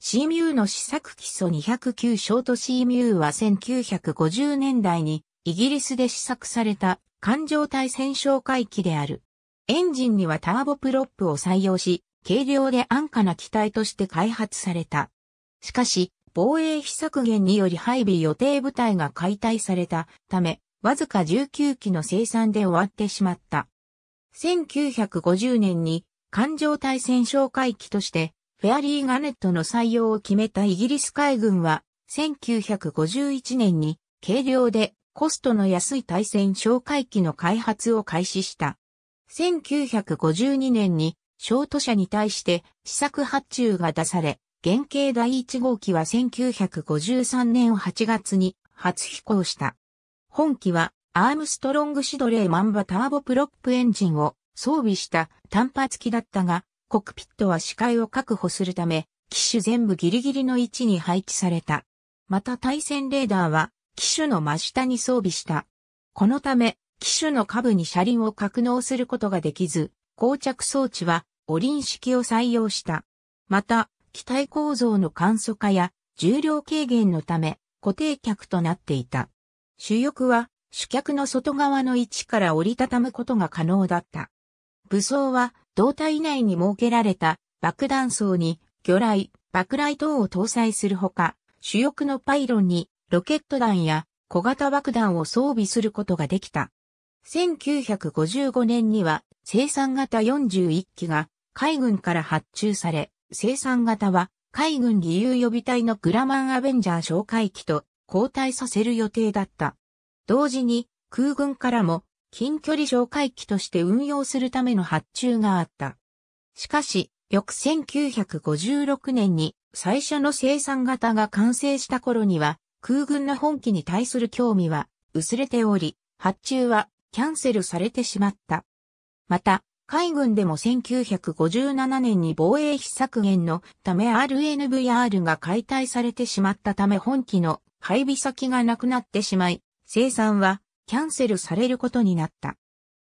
CMU の試作基礎209ショート CMU は1950年代にイギリスで試作された環状体戦哨回機である。エンジンにはターボプロップを採用し、軽量で安価な機体として開発された。しかし、防衛費削減により配備予定部隊が解体されたため、わずか19機の生産で終わってしまった。1950年に環状体戦哨戒機としてフェアリー・ガネットの採用を決めたイギリス海軍は、1951年に軽量でコストの安い対戦哨戒機の開発を開始した。1952年に、ショート車に対して試作発注が出され、原型第1号機は1953年8月に初飛行した。本機はアームストロングシドレーマンバターボプロップエンジンを装備した単発機だったが、コックピットは視界を確保するため、機種全部ギリギリの位置に配置された。また対戦レーダーは、機種の真下に装備した。このため、機種の下部に車輪を格納することができず、膠着装置は、オリン式を採用した。また、機体構造の簡素化や重量軽減のため固定脚となっていた。主翼は主脚の外側の位置から折りたたむことが可能だった。武装は胴体内に設けられた爆弾層に魚雷、爆雷等を搭載するほか、主翼のパイロンにロケット弾や小型爆弾を装備することができた。1955年には生産型41機が海軍から発注され、生産型は海軍義勇予備隊のグラマンアベンジャー哨戒機と交代させる予定だった。同時に空軍からも近距離哨戒機として運用するための発注があった。しかし、翌1956年に最初の生産型が完成した頃には、空軍の本機に対する興味は薄れており、発注はキャンセルされてしまった。また、海軍でも1957年に防衛費削減のため RNVR が解体されてしまったため本機の配備先がなくなってしまい、生産はキャンセルされることになった。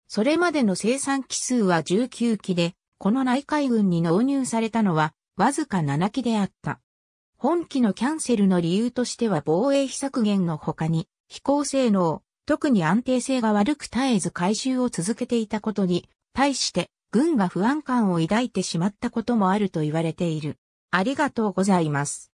それまでの生産機数は19機で、この内海軍に納入されたのはわずか7機であった。本機のキャンセルの理由としては防衛費削減の他に、飛行性能、特に安定性が悪く絶えず回収を続けていたことに、対して軍が不安感を抱いてしまったこともあると言われている。ありがとうございます。